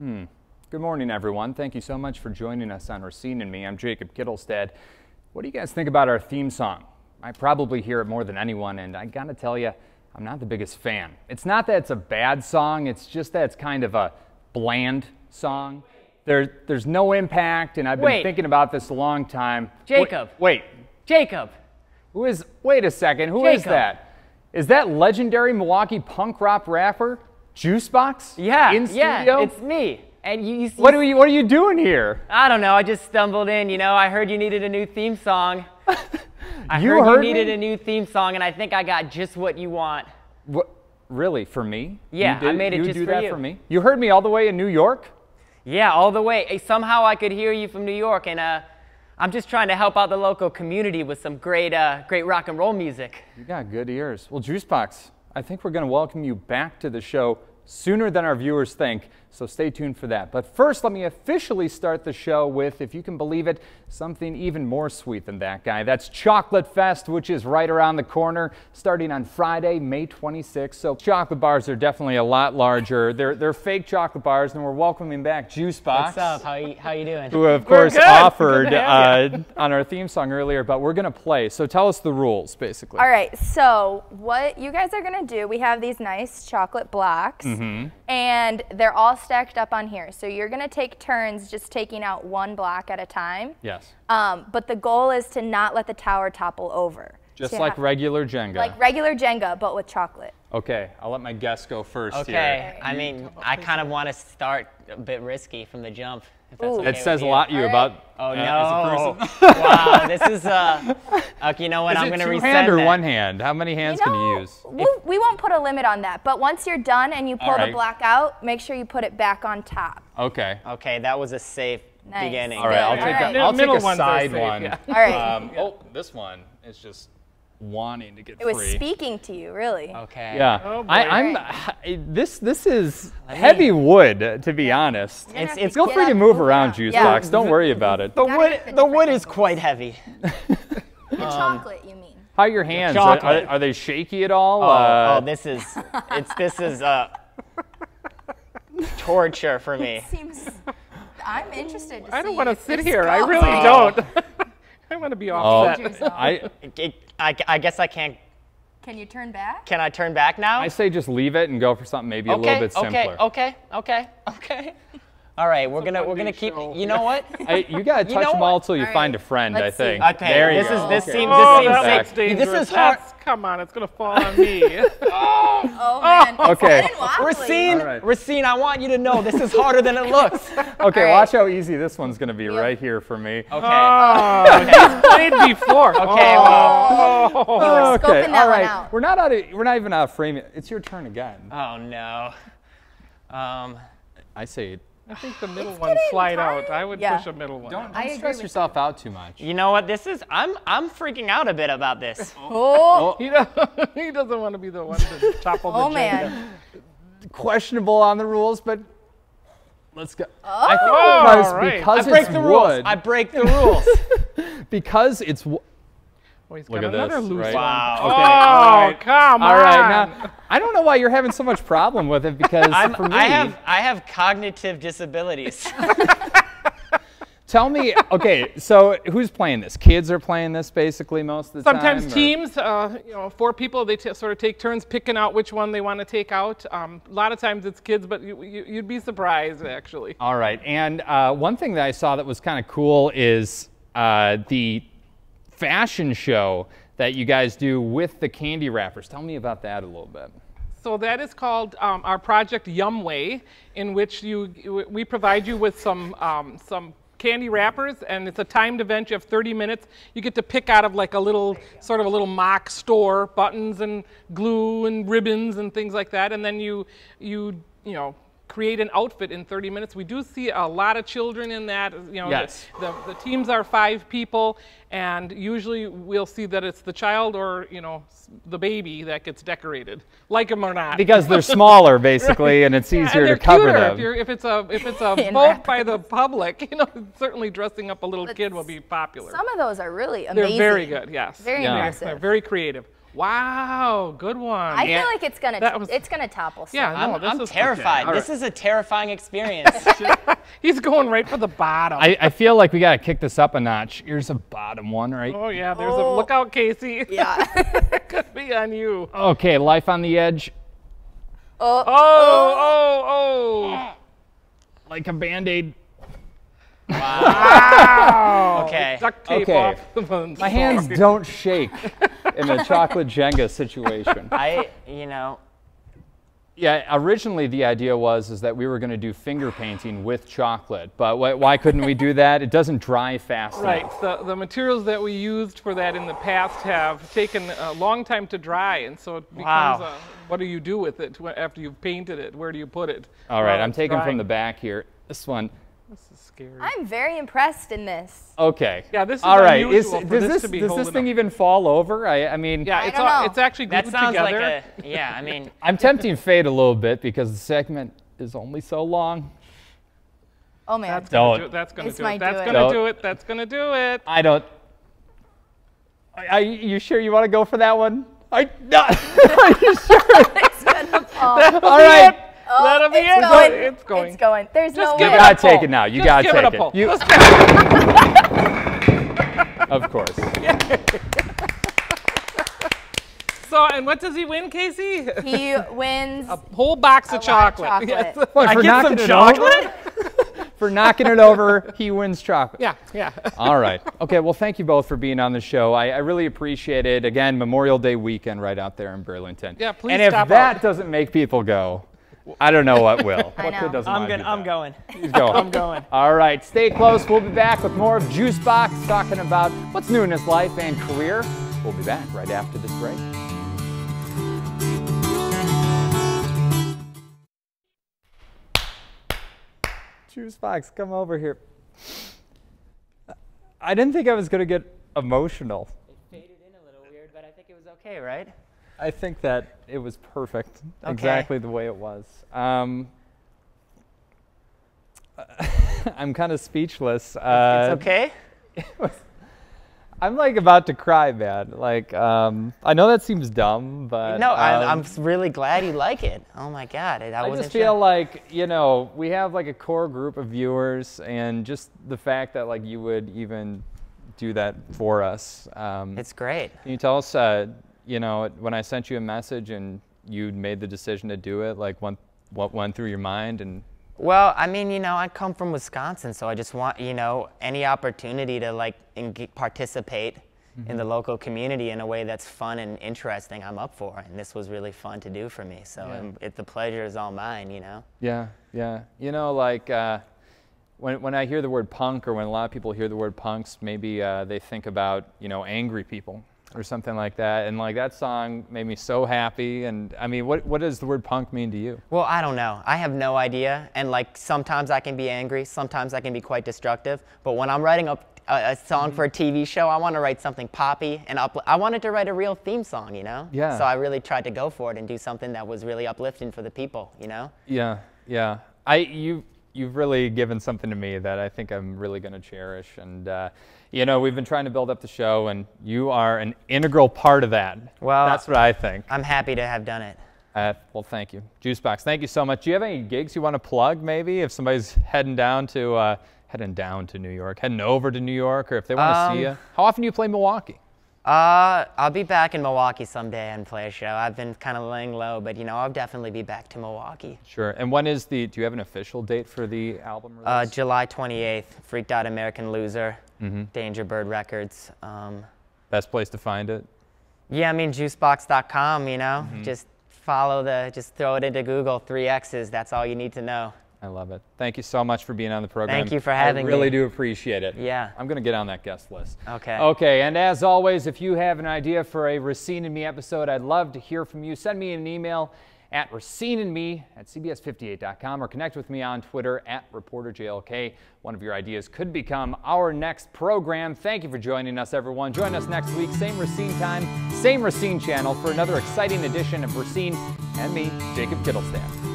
Hmm. Good morning, everyone. Thank you so much for joining us on Racine and Me. I'm Jacob Kittlestead. What do you guys think about our theme song? I probably hear it more than anyone, and I gotta tell you, I'm not the biggest fan. It's not that it's a bad song, it's just that it's kind of a bland song. There, there's no impact, and I've been Wait. thinking about this a long time. Jacob. Wait. wait. Jacob. Who is, wait a second, Who Jacob. is that? Is that legendary Milwaukee punk rock rapper Juice box? Yeah. In studio? Yeah, it's me. And you, you, what are you what are you doing here? I don't know. I just stumbled in, you know. I heard you needed a new theme song. I you heard, heard you needed me? a new theme song and I think I got just what you want. What really for me? Yeah, I made it you just do for that you. for me. You heard me all the way in New York? Yeah, all the way. somehow I could hear you from New York and uh I'm just trying to help out the local community with some great, uh, great rock and roll music. You got good ears. Well, Juicebox, I think we're going to welcome you back to the show sooner than our viewers think. So stay tuned for that. But first, let me officially start the show with, if you can believe it, something even more sweet than that guy. That's Chocolate Fest, which is right around the corner, starting on Friday, May 26th. So chocolate bars are definitely a lot larger. They're, they're fake chocolate bars, and we're welcoming back Juice Box. What's up? How you, how you doing? Who, of course, offered uh, on our theme song earlier, but we're going to play. So tell us the rules, basically. All right. So what you guys are going to do, we have these nice chocolate blocks. Mm -hmm and they're all stacked up on here. So you're going to take turns just taking out one block at a time. Yes. Um, but the goal is to not let the tower topple over. Just so like regular Jenga. Like regular Jenga, but with chocolate. Okay, I'll let my guests go first okay. here. Okay, I mean, I kind of want to start a bit risky from the jump. Okay it says a lot to you right. about oh yeah, uh, no wow this is uh okay you know what is i'm gonna two hand or one hand how many hands you know, can you use we'll, we won't put a limit on that but once you're done and you pull right. the black out make sure you put it back on top okay okay that was a safe nice. beginning all right i'll take, right. A, I'll take a side one yeah. all right um, oh this one is just wanting to get it free. It was speaking to you, really. Okay. Yeah. Oh I, am this. This is heavy wood, to be honest. It's, it's feel free to move around, juice yeah. box. Don't worry about it. The wood. The wood is quite heavy. the chocolate, you mean? How are your hands? Your are, are, they shaky at all? Oh, oh uh, oh this is. It's this is uh, torture for me. It seems. I'm interested. I don't want to sit here. I really oh. don't. I want to be off. Oh, I, it, I, I guess I can't. Can you turn back? Can I turn back now? I say just leave it and go for something maybe okay, a little bit simpler. Okay, okay, okay, okay. All right, we're gonna we're gonna keep. Show. You know what? I, you gotta touch you know them all till you all find right. a friend. Let's I think. See. Okay. There you this go. is this okay. seems oh, this seems safe. Dangerous. This is hard. That's, come on, it's gonna fall on me. oh, oh man. Okay. Racine, right. Racine, I want you to know this is harder than it looks. okay, right. watch how easy this one's gonna be yep. right here for me. Okay. Oh, okay. he's played before. Okay. Well. oh. okay. All right. We're not out of. We're not even out of frame. It's your turn again. Oh no. Um. I say I think the middle one slide out. I would yeah. push a middle one. Don't, don't stress yourself you. out too much. You know what? This is I'm I'm freaking out a bit about this. oh, oh. He, doesn't, he doesn't want to be the one to topple the Oh man. Questionable on the rules, but let's go. Oh. I think oh, because, right. because I break the wood, rules. I break the rules. because it's Oh, Look at this, right? Wow. Oh, okay. Oh, come on. All right. Now, I don't know why you're having so much problem with it because I'm, for me, I have I have cognitive disabilities. Tell me, okay, so who's playing this? Kids are playing this basically most of the Sometimes time? Sometimes teams, uh, you know, four people, they sort of take turns picking out which one they want to take out. Um, a lot of times it's kids, but you, would you, be surprised actually. All right, and uh, one thing that I saw that was kind of cool is uh, the fashion show that you guys do with the candy wrappers. Tell me about that a little bit. So that is called um, our project Yumway, in which you we provide you with some um, some candy wrappers, and it's a timed event. You have 30 minutes. You get to pick out of like a little, sort of a little mock store, buttons and glue and ribbons and things like that, and then you, you, you know, create an outfit in 30 minutes. We do see a lot of children in that. You know, yes. the, the, the, teams are five people, and usually we'll see that it's the child or you know the baby that gets decorated, like them or not. Because they're smaller, basically, right. and it's yeah, easier and to cover them. If, if, it's a if it's a vote by the public, you know, certainly dressing up a little but kid will be popular. Some of those are really amazing. They're very good. Yes. Very yeah. impressive. They're very creative. Wow, good one. I yeah. feel like it's gonna was, it's gonna topple. Soon. Yeah, no, I'm, I'm terrified. Okay. This right. is a terrifying experience. He's going right for the bottom. I, I, feel like we gotta kick this up a notch. Here's a bottom one, right? Oh yeah, there's oh. a look out, Casey. Yeah, could be on you. Okay, life on the edge. Oh oh oh oh! oh. Like a band aid. Wow. wow. okay. Duct tape okay. off the My hands don't shake in a chocolate Jenga situation. I, you know. Yeah, originally the idea was is that we were going to do finger painting with chocolate, but why couldn't we do that? It doesn't dry fast right. enough. Right. The, the materials that we used for that in the past have taken a long time to dry, and so it becomes wow. a, what do you do with it after you've painted it? Where do you put it? All right, well, I'm taking drying. from the back here. This one. This is scary. I'm very impressed in this. Okay. Yeah, this is All right. Is, does this, this does this thing up. even fall over? I, I mean, yeah, it's, all, it's actually glued that sounds together. Like a, yeah, I mean, I'm tempting fate a little bit because the segment is only so long. Oh man, that's gonna do it. That's gonna, do it. That's gonna do it. That's gonna do it. I don't. Are, are you sure you want to go for that one? I not. are you sure? it's gonna fall. All right. Oh, Let him in. Going. It's going. It's going. There's Just no give way. You gotta take it now. You Just gotta give take it. A pull. You. of course. So, and what does he win, Casey? He wins a whole box of chocolate. Of chocolate. Yes. What, I get some chocolate. for knocking it over, he wins chocolate. Yeah, yeah. All right. Okay, well, thank you both for being on the show. I, I really appreciate it. Again, Memorial Day weekend right out there in Burlington. Yeah, please And if that out. doesn't make people go, I don't know what will. I what know. Doesn't I'm, gonna, I'm going. He's going. I'm going. All right, stay close. We'll be back with more of Juicebox talking about what's new in his life and career. We'll be back right after this break. Juicebox, come over here. I didn't think I was going to get emotional. It faded in a little weird, but I think it was okay, right? I think that it was perfect, okay. exactly the way it was. Um, I'm kind of speechless. Uh, it's okay. I'm like about to cry, man. Like, um, I know that seems dumb, but no, um, I'm, I'm, really glad you like it. Oh my god, I, I just feel sure. like you know we have like a core group of viewers, and just the fact that like you would even do that for us. Um, it's great. Can you tell us uh, you know, when I sent you a message and you made the decision to do it, like what, what went through your mind and well, I mean, you know, I come from Wisconsin, so I just want, you know, any opportunity to like participate mm-hmm. in the mm-hmm. local community in a way that's fun and interesting, I'm up for. And this was really fun to do for me. So yeah. Um, it, the pleasure is all mine, you know? Yeah, yeah. You know, like uh, when, when I hear the word punk or when a lot of people hear the word punks, maybe uh, they think about, you know, angry people or something like that. And like that song made me so happy. And I mean, what, what does the word punk mean to you? Well, I don't know. I have no idea. And like sometimes I can be angry, sometimes I can be quite destructive. But when I'm writing a, a, a song mm-hmm. for a TV show, I want to write something poppy and up. I wanted to write a real theme song, you know? Yeah. So I really tried to go for it and do something that was really uplifting for the people, you know? Yeah, yeah. I, you, you've really given something to me that I think I'm really going to cherish. And, uh, you know, we've been trying to build up the show, and you are an integral part of that. Well, that's what I think. I'm happy to have done it. Uh, well, thank you. Juicebox, thank you so much. Do you have any gigs you want to plug, maybe, if somebody's heading down to, uh, heading down to New York, heading over to New York, or if they want to see um, you? How often do you play Milwaukee? Uh, I'll be back in Milwaukee someday and play a show. I've been kind of laying low, but you know, I'll definitely be back to Milwaukee. Sure. And when is the? Do you have an official date for the album release? Uh, July 28th. Freaked Out American Loser. Mm -hmm. Danger Bird Records. Um, Best place to find it. Yeah, I mean juicebox.com. You know, mm -hmm. just follow the, just throw it into Google. Three X's. That's all you need to know. I love it. Thank you so much for being on the program. Thank you for having me. I really me. do appreciate it. Yeah. I'm going to get on that guest list. Okay. Okay, and as always, if you have an idea for a Racine and Me episode, I'd love to hear from you. Send me an email at racineandme at CBS58.com or connect with me on Twitter at ReporterJLK. One of your ideas could become our next program. Thank you for joining us, everyone. Join us next week, same Racine time, same Racine channel, for another exciting edition of Racine and me, Jacob Kittlestaff.